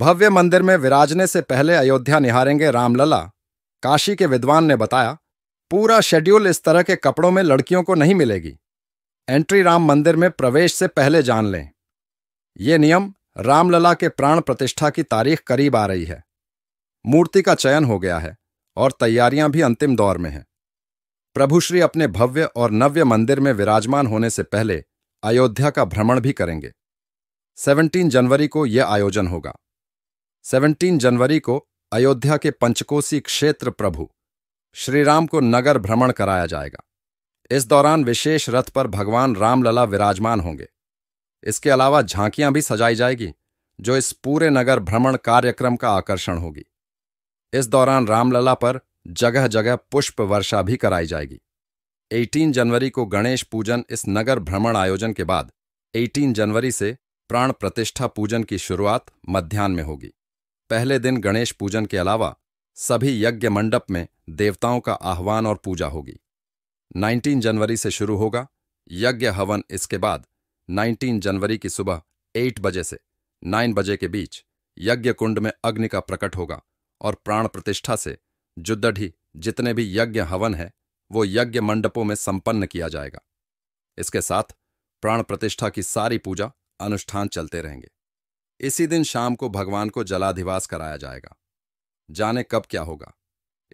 भव्य मंदिर में विराजने से पहले अयोध्या निहारेंगे रामलला काशी के विद्वान ने बताया पूरा शेड्यूल इस तरह के कपड़ों में लड़कियों को नहीं मिलेगी एंट्री राम मंदिर में प्रवेश से पहले जान लें ये नियम रामलला के प्राण प्रतिष्ठा की तारीख करीब आ रही है मूर्ति का चयन हो गया है और तैयारियां भी अंतिम दौर में हैं प्रभुश्री अपने भव्य और नव्य मंदिर में विराजमान होने से पहले अयोध्या का भ्रमण भी करेंगे 17 जनवरी को यह आयोजन होगा 17 जनवरी को अयोध्या के पंचकोसी क्षेत्र प्रभु श्रीराम को नगर भ्रमण कराया जाएगा इस दौरान विशेष रथ पर भगवान रामलला विराजमान होंगे इसके अलावा झांकियां भी सजाई जाएगी जो इस पूरे नगर भ्रमण कार्यक्रम का आकर्षण होगी इस दौरान रामलला पर जगह जगह पुष्प वर्षा भी कराई जाएगी 18 जनवरी को गणेश पूजन इस नगर भ्रमण आयोजन के बाद 18 जनवरी से प्राण प्रतिष्ठा पूजन की शुरुआत मध्यान्ह में होगी पहले दिन गणेश पूजन के अलावा सभी यज्ञ मंडप में देवताओं का आह्वान और पूजा होगी 19 जनवरी से शुरू होगा यज्ञ हवन इसके बाद 19 जनवरी की सुबह 8 बजे से 9 बजे के बीच यज्ञ कुंड में अग्नि का प्रकट होगा और प्राण प्रतिष्ठा से जुद्दढ़ी जितने भी यज्ञ हवन है वो यज्ञ मंडपों में संपन्न किया जाएगा इसके साथ प्राण प्रतिष्ठा की सारी पूजा अनुष्ठान चलते रहेंगे इसी दिन शाम को भगवान को जलाधिवास कराया जाएगा जाने कब क्या होगा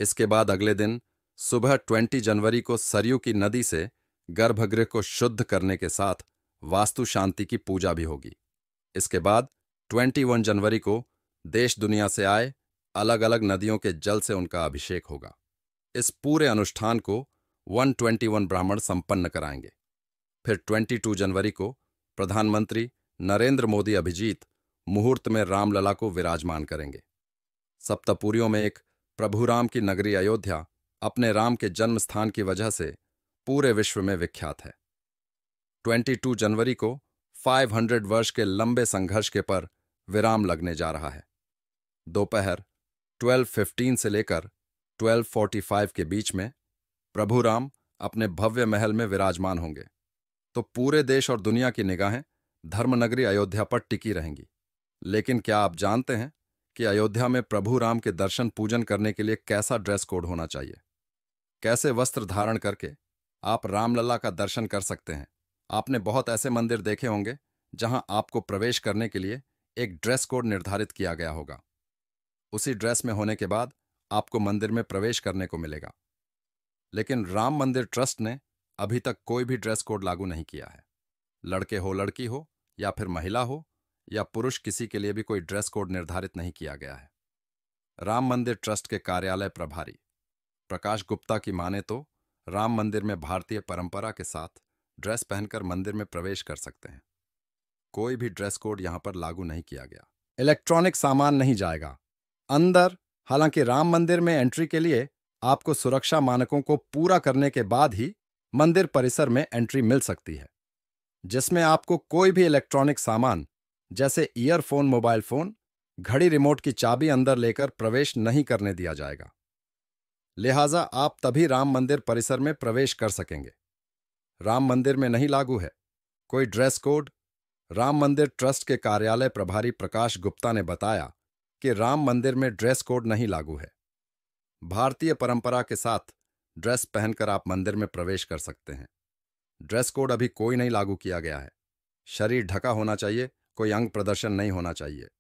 इसके बाद अगले दिन सुबह 20 जनवरी को सरयू की नदी से गर्भगृह को शुद्ध करने के साथ वास्तु शांति की पूजा भी होगी इसके बाद 21 जनवरी को देश दुनिया से आए अलग अलग नदियों के जल से उनका अभिषेक होगा इस पूरे अनुष्ठान को 121 ब्राह्मण संपन्न कराएंगे फिर 22 जनवरी को प्रधानमंत्री नरेंद्र मोदी अभिजीत मुहूर्त में रामलला को विराजमान करेंगे सप्तपुरियों में एक प्रभुराम की नगरी अयोध्या अपने राम के जन्म स्थान की वजह से पूरे विश्व में विख्यात है 22 जनवरी को 500 वर्ष के लंबे संघर्ष के पर विराम लगने जा रहा है दोपहर 12:15 से लेकर 12:45 के बीच में प्रभु राम अपने भव्य महल में विराजमान होंगे तो पूरे देश और दुनिया की निगाहें धर्मनगरी अयोध्या पर टिकी रहेंगी लेकिन क्या आप जानते हैं कि अयोध्या में प्रभु राम के दर्शन पूजन करने के लिए कैसा ड्रेस कोड होना चाहिए कैसे वस्त्र धारण करके आप रामलला का दर्शन कर सकते हैं आपने बहुत ऐसे मंदिर देखे होंगे जहां आपको प्रवेश करने के लिए एक ड्रेस कोड निर्धारित किया गया होगा उसी ड्रेस में होने के बाद आपको मंदिर में प्रवेश करने को मिलेगा लेकिन राम मंदिर ट्रस्ट ने अभी तक कोई भी ड्रेस कोड लागू नहीं किया है लड़के हो लड़की हो या फिर महिला हो या पुरुष किसी के लिए भी कोई ड्रेस कोड निर्धारित नहीं किया गया है राम मंदिर ट्रस्ट के कार्यालय प्रभारी प्रकाश गुप्ता की माने तो राम मंदिर में भारतीय परंपरा के साथ ड्रेस पहनकर मंदिर में प्रवेश कर सकते हैं कोई भी ड्रेस कोड यहां पर लागू नहीं किया गया इलेक्ट्रॉनिक सामान नहीं जाएगा अंदर हालांकि राम मंदिर में एंट्री के लिए आपको सुरक्षा मानकों को पूरा करने के बाद ही मंदिर परिसर में एंट्री मिल सकती है जिसमें आपको कोई भी इलेक्ट्रॉनिक सामान जैसे ईयरफोन मोबाइल फोन घड़ी रिमोट की चाबी अंदर लेकर प्रवेश नहीं करने दिया जाएगा लिहाजा आप तभी राम मंदिर परिसर में प्रवेश कर सकेंगे राम मंदिर में नहीं लागू है कोई ड्रेस कोड राम मंदिर ट्रस्ट के कार्यालय प्रभारी प्रकाश गुप्ता ने बताया कि राम मंदिर में ड्रेस कोड नहीं लागू है भारतीय परंपरा के साथ ड्रेस पहनकर आप मंदिर में प्रवेश कर सकते हैं ड्रेस कोड अभी कोई नहीं लागू किया गया है शरीर ढका होना चाहिए कोई अंग प्रदर्शन नहीं होना चाहिए